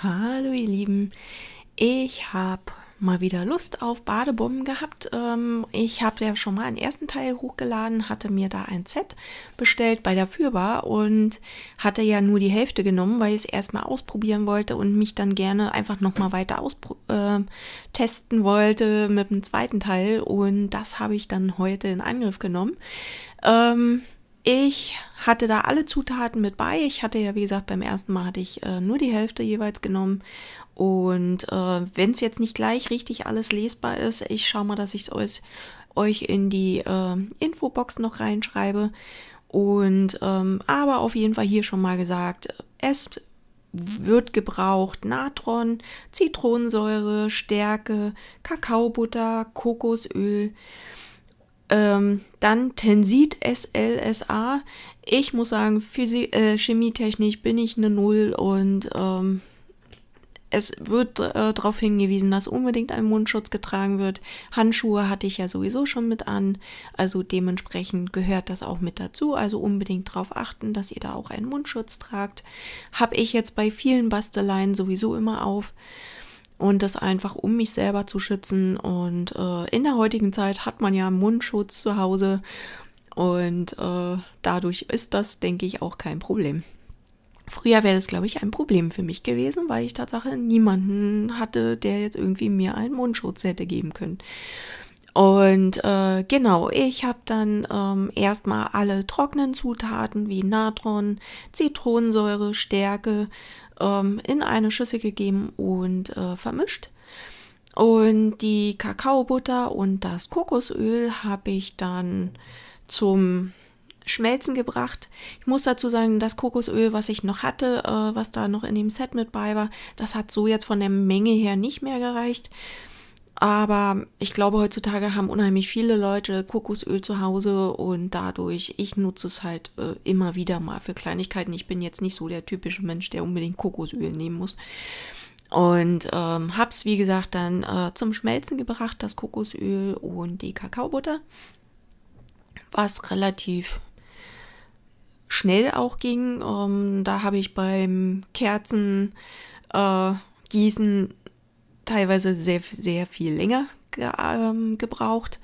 Hallo ihr Lieben, ich habe mal wieder Lust auf Badebomben gehabt. Ähm, ich habe ja schon mal einen ersten Teil hochgeladen, hatte mir da ein Set bestellt bei der Führbar und hatte ja nur die Hälfte genommen, weil ich es erstmal ausprobieren wollte und mich dann gerne einfach nochmal weiter äh, testen wollte mit dem zweiten Teil und das habe ich dann heute in Angriff genommen. Ähm, ich hatte da alle Zutaten mit bei. Ich hatte ja, wie gesagt, beim ersten Mal hatte ich äh, nur die Hälfte jeweils genommen. Und äh, wenn es jetzt nicht gleich richtig alles lesbar ist, ich schaue mal, dass ich es euch, in die äh, Infobox noch reinschreibe. Und ähm, aber auf jeden Fall hier schon mal gesagt, es wird gebraucht Natron, Zitronensäure, Stärke, Kakaobutter, Kokosöl. Ähm, dann Tensit SLSA. Ich muss sagen, Physi äh, Chemietechnik bin ich eine Null und ähm, es wird äh, darauf hingewiesen, dass unbedingt ein Mundschutz getragen wird. Handschuhe hatte ich ja sowieso schon mit an, also dementsprechend gehört das auch mit dazu. Also unbedingt darauf achten, dass ihr da auch einen Mundschutz tragt. Habe ich jetzt bei vielen Basteleien sowieso immer auf und das einfach, um mich selber zu schützen. Und äh, in der heutigen Zeit hat man ja Mundschutz zu Hause und äh, dadurch ist das, denke ich, auch kein Problem. Früher wäre das, glaube ich, ein Problem für mich gewesen, weil ich tatsächlich niemanden hatte, der jetzt irgendwie mir einen Mundschutz hätte geben können. Und äh, genau, ich habe dann ähm, erstmal alle trockenen Zutaten wie Natron, Zitronensäure, Stärke ähm, in eine Schüssel gegeben und äh, vermischt. Und die Kakaobutter und das Kokosöl habe ich dann zum Schmelzen gebracht. Ich muss dazu sagen, das Kokosöl, was ich noch hatte, äh, was da noch in dem Set mit bei war, das hat so jetzt von der Menge her nicht mehr gereicht. Aber ich glaube, heutzutage haben unheimlich viele Leute Kokosöl zu Hause und dadurch, ich nutze es halt äh, immer wieder mal für Kleinigkeiten. Ich bin jetzt nicht so der typische Mensch, der unbedingt Kokosöl nehmen muss. Und ähm, hab's, wie gesagt, dann äh, zum Schmelzen gebracht, das Kokosöl und die Kakaobutter. Was relativ schnell auch ging. Ähm, da habe ich beim Kerzen. Äh, Gießen teilweise sehr, sehr viel länger ge ähm, gebraucht.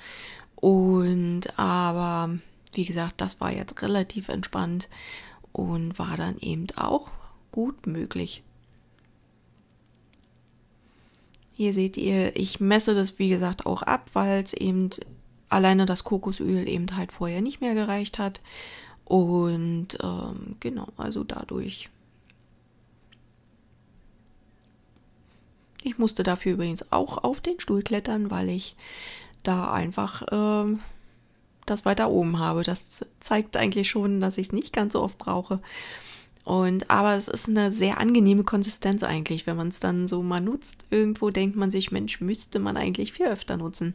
Und aber, wie gesagt, das war jetzt relativ entspannt und war dann eben auch gut möglich. Hier seht ihr, ich messe das wie gesagt auch ab, weil es eben alleine das Kokosöl eben halt vorher nicht mehr gereicht hat. Und ähm, genau, also dadurch Ich musste dafür übrigens auch auf den Stuhl klettern, weil ich da einfach äh, das weiter oben habe. Das zeigt eigentlich schon, dass ich es nicht ganz so oft brauche. Und aber es ist eine sehr angenehme Konsistenz eigentlich, wenn man es dann so mal nutzt. Irgendwo denkt man sich, Mensch, müsste man eigentlich viel öfter nutzen.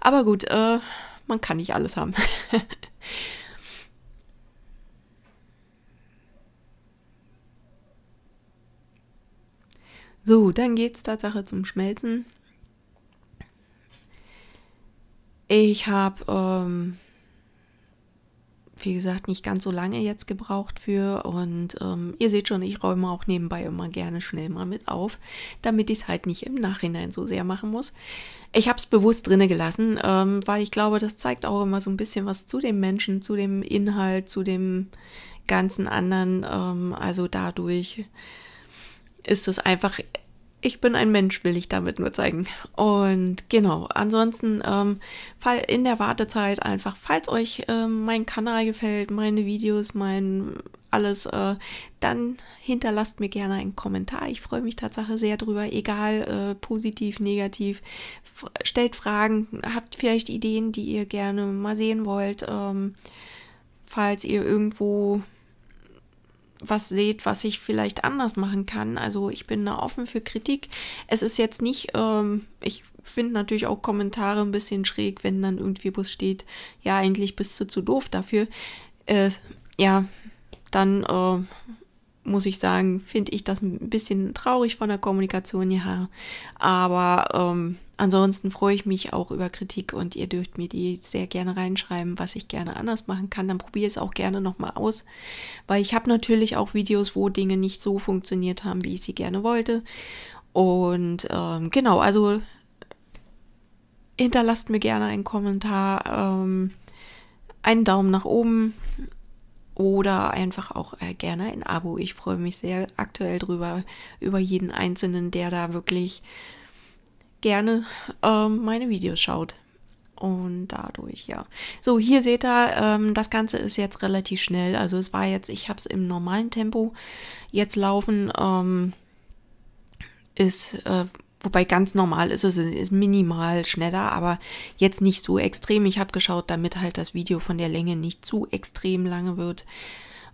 Aber gut, äh, man kann nicht alles haben. So, dann geht's Tatsache zum Schmelzen. Ich habe, ähm, wie gesagt, nicht ganz so lange jetzt gebraucht für und ähm, ihr seht schon, ich räume auch nebenbei immer gerne schnell mal mit auf, damit ich es halt nicht im Nachhinein so sehr machen muss. Ich habe es bewusst drinne gelassen, ähm, weil ich glaube, das zeigt auch immer so ein bisschen was zu dem Menschen, zu dem Inhalt, zu dem ganzen anderen. Ähm, also dadurch ist es einfach, ich bin ein Mensch, will ich damit nur zeigen. Und genau, ansonsten ähm, in der Wartezeit einfach, falls euch ähm, mein Kanal gefällt, meine Videos, mein alles, äh, dann hinterlasst mir gerne einen Kommentar. Ich freue mich tatsächlich sehr drüber, egal äh, positiv, negativ. F stellt Fragen, habt vielleicht Ideen, die ihr gerne mal sehen wollt. Ähm, falls ihr irgendwo was seht, was ich vielleicht anders machen kann. Also ich bin da offen für Kritik. Es ist jetzt nicht, ähm, ich finde natürlich auch Kommentare ein bisschen schräg, wenn dann irgendwie was steht, ja, eigentlich bist du zu doof dafür. Äh, ja, dann äh, muss ich sagen, finde ich das ein bisschen traurig von der Kommunikation her. Aber ähm, ansonsten freue ich mich auch über Kritik und ihr dürft mir die sehr gerne reinschreiben, was ich gerne anders machen kann. Dann probiere es auch gerne nochmal aus, weil ich habe natürlich auch Videos, wo Dinge nicht so funktioniert haben, wie ich sie gerne wollte. Und ähm, genau, also hinterlasst mir gerne einen Kommentar, ähm, einen Daumen nach oben oder einfach auch äh, gerne ein Abo. Ich freue mich sehr aktuell drüber, über jeden Einzelnen, der da wirklich gerne ähm, meine Videos schaut. Und dadurch, ja. So, hier seht ihr, ähm, das Ganze ist jetzt relativ schnell. Also es war jetzt, ich habe es im normalen Tempo jetzt laufen. Ähm, ist äh, Wobei ganz normal ist es, ist minimal schneller, aber jetzt nicht so extrem. Ich habe geschaut, damit halt das Video von der Länge nicht zu extrem lange wird.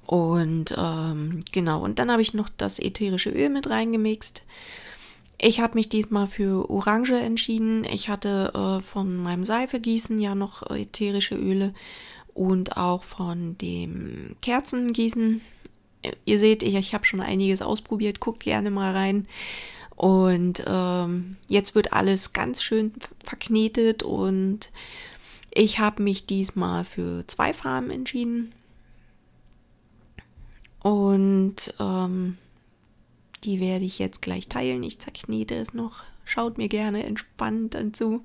Und ähm, genau, und dann habe ich noch das ätherische Öl mit reingemixt. Ich habe mich diesmal für Orange entschieden. Ich hatte äh, von meinem Seifegießen ja noch ätherische Öle und auch von dem Kerzengießen. Ihr seht, ich, ich habe schon einiges ausprobiert. Guckt gerne mal rein. Und ähm, jetzt wird alles ganz schön verknetet und ich habe mich diesmal für zwei Farben entschieden. Und ähm, die werde ich jetzt gleich teilen. Ich zerknete es noch. Schaut mir gerne entspannt dazu.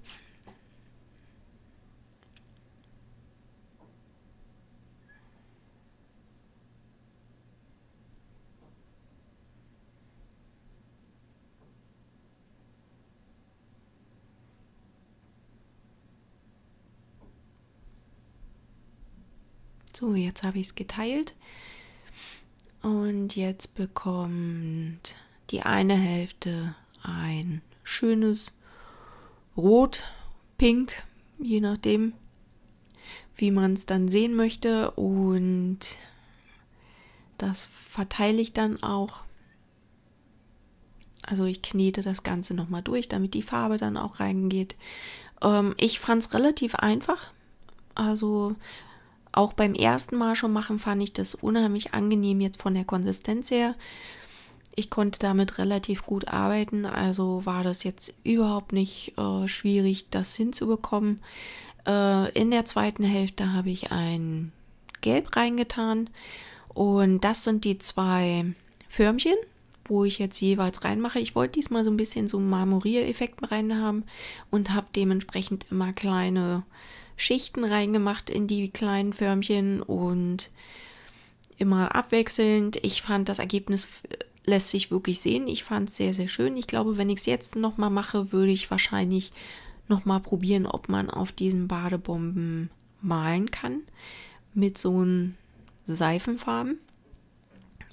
So, jetzt habe ich es geteilt. Und jetzt bekommt die eine Hälfte ein schönes Rot, Pink, je nachdem, wie man es dann sehen möchte. Und das verteile ich dann auch. Also ich knete das Ganze nochmal durch, damit die Farbe dann auch reingeht. Ähm, ich fand es relativ einfach. Also auch beim ersten Mal schon machen, fand ich das unheimlich angenehm jetzt von der Konsistenz her. Ich konnte damit relativ gut arbeiten, also war das jetzt überhaupt nicht äh, schwierig, das hinzubekommen. Äh, in der zweiten Hälfte habe ich ein Gelb reingetan und das sind die zwei Förmchen, wo ich jetzt jeweils reinmache. Ich wollte diesmal so ein bisschen so einen Marmoriereffekt rein haben und habe dementsprechend immer kleine äh, Schichten reingemacht in die kleinen Förmchen und immer abwechselnd. Ich fand das Ergebnis äh, lässt sich wirklich sehen. Ich fand es sehr, sehr schön. Ich glaube, wenn ich es jetzt nochmal mache, würde ich wahrscheinlich nochmal probieren, ob man auf diesen Badebomben malen kann mit so einem Seifenfarben.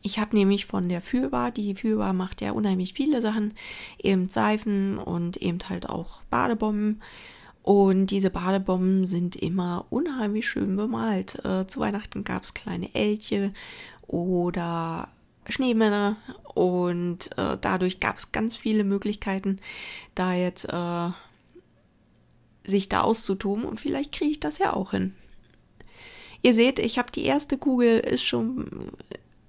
Ich habe nämlich von der Führbar, die Führbar macht ja unheimlich viele Sachen, eben Seifen und eben halt auch Badebomben. Und diese Badebomben sind immer unheimlich schön bemalt. Äh, zu Weihnachten gab es kleine Elche oder Schneemänner und äh, dadurch gab es ganz viele Möglichkeiten, da jetzt äh, sich da auszutoben und vielleicht kriege ich das ja auch hin. Ihr seht, ich habe die erste Kugel, ist schon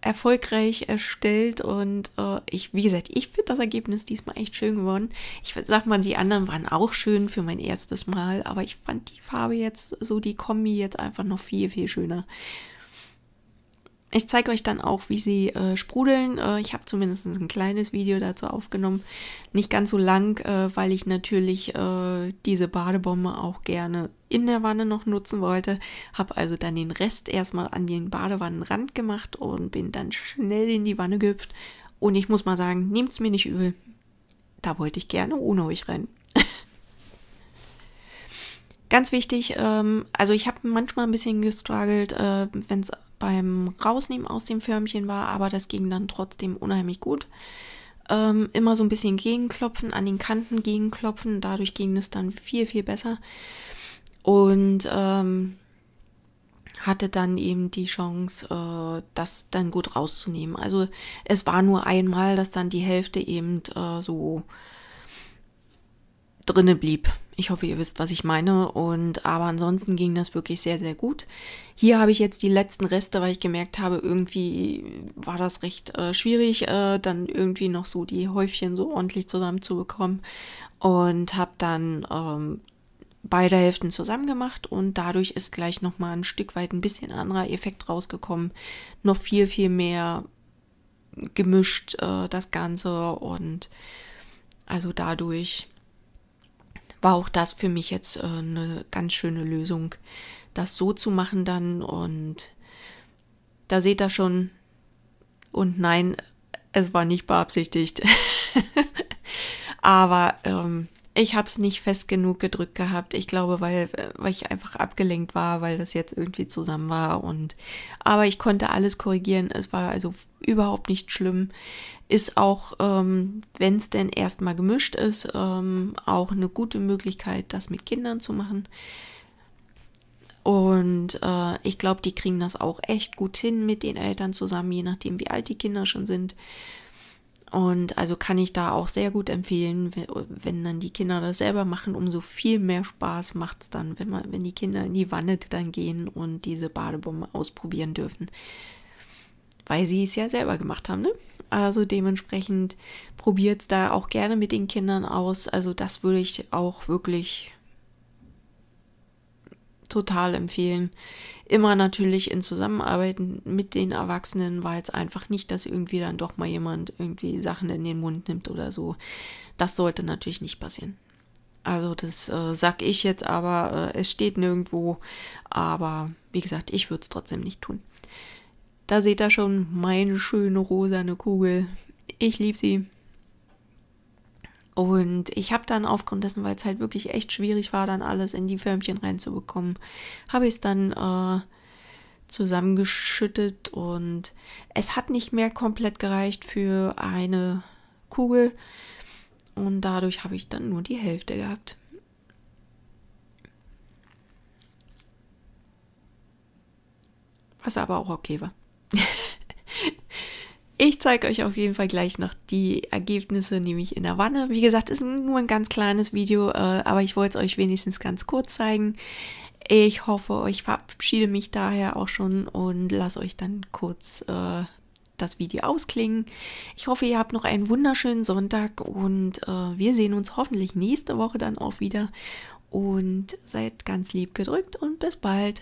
erfolgreich erstellt und äh, ich, wie gesagt, ich finde das Ergebnis diesmal echt schön geworden. Ich sag mal, die anderen waren auch schön für mein erstes Mal, aber ich fand die Farbe jetzt, so die Kombi jetzt einfach noch viel, viel schöner. Ich zeige euch dann auch, wie sie äh, sprudeln. Äh, ich habe zumindest ein kleines Video dazu aufgenommen. Nicht ganz so lang, äh, weil ich natürlich äh, diese Badebombe auch gerne in der Wanne noch nutzen wollte. Habe also dann den Rest erstmal an den Badewannenrand gemacht und bin dann schnell in die Wanne gehüpft. Und ich muss mal sagen, nehmt es mir nicht übel. Da wollte ich gerne ohne euch rein. Ganz wichtig, ähm, also ich habe manchmal ein bisschen gestruggelt, äh, wenn es beim Rausnehmen aus dem Förmchen war, aber das ging dann trotzdem unheimlich gut. Ähm, immer so ein bisschen gegenklopfen, an den Kanten gegenklopfen, dadurch ging es dann viel, viel besser. Und ähm, hatte dann eben die Chance, äh, das dann gut rauszunehmen. Also es war nur einmal, dass dann die Hälfte eben äh, so drinne blieb. Ich hoffe, ihr wisst, was ich meine. Und aber ansonsten ging das wirklich sehr, sehr gut. Hier habe ich jetzt die letzten Reste, weil ich gemerkt habe, irgendwie war das recht äh, schwierig, äh, dann irgendwie noch so die Häufchen so ordentlich zusammenzubekommen. Und habe dann ähm, beide Hälften zusammen gemacht und dadurch ist gleich nochmal ein Stück weit ein bisschen anderer Effekt rausgekommen. Noch viel, viel mehr gemischt äh, das Ganze und also dadurch war auch das für mich jetzt äh, eine ganz schöne Lösung, das so zu machen dann. Und da seht ihr schon. Und nein, es war nicht beabsichtigt. Aber ähm, ich habe es nicht fest genug gedrückt gehabt. Ich glaube, weil, weil ich einfach abgelenkt war, weil das jetzt irgendwie zusammen war. Und aber ich konnte alles korrigieren. Es war also überhaupt nicht schlimm. Ist auch, ähm, wenn es denn erstmal gemischt ist, ähm, auch eine gute Möglichkeit, das mit Kindern zu machen. Und äh, ich glaube, die kriegen das auch echt gut hin mit den Eltern zusammen, je nachdem, wie alt die Kinder schon sind. Und also kann ich da auch sehr gut empfehlen, wenn dann die Kinder das selber machen, umso viel mehr Spaß macht es dann, wenn, man, wenn die Kinder in die Wanne dann gehen und diese Badebombe ausprobieren dürfen. Weil sie es ja selber gemacht haben, ne? Also dementsprechend probiert es da auch gerne mit den Kindern aus. Also das würde ich auch wirklich total empfehlen. Immer natürlich in Zusammenarbeit mit den Erwachsenen, weil es einfach nicht, dass irgendwie dann doch mal jemand irgendwie Sachen in den Mund nimmt oder so. Das sollte natürlich nicht passieren. Also das äh, sag ich jetzt aber, äh, es steht nirgendwo. Aber wie gesagt, ich würde es trotzdem nicht tun. Da seht ihr schon meine schöne rosane Kugel. Ich liebe sie. Und ich habe dann aufgrund dessen, weil es halt wirklich echt schwierig war, dann alles in die Förmchen reinzubekommen, habe ich es dann äh, zusammengeschüttet und es hat nicht mehr komplett gereicht für eine Kugel. Und dadurch habe ich dann nur die Hälfte gehabt. Was aber auch okay war. Ich zeige euch auf jeden Fall gleich noch die Ergebnisse, nämlich in der Wanne. Wie gesagt, ist nur ein ganz kleines Video, äh, aber ich wollte es euch wenigstens ganz kurz zeigen. Ich hoffe, ich verabschiede mich daher auch schon und lasse euch dann kurz äh, das Video ausklingen. Ich hoffe, ihr habt noch einen wunderschönen Sonntag und äh, wir sehen uns hoffentlich nächste Woche dann auch wieder. Und seid ganz lieb gedrückt und bis bald.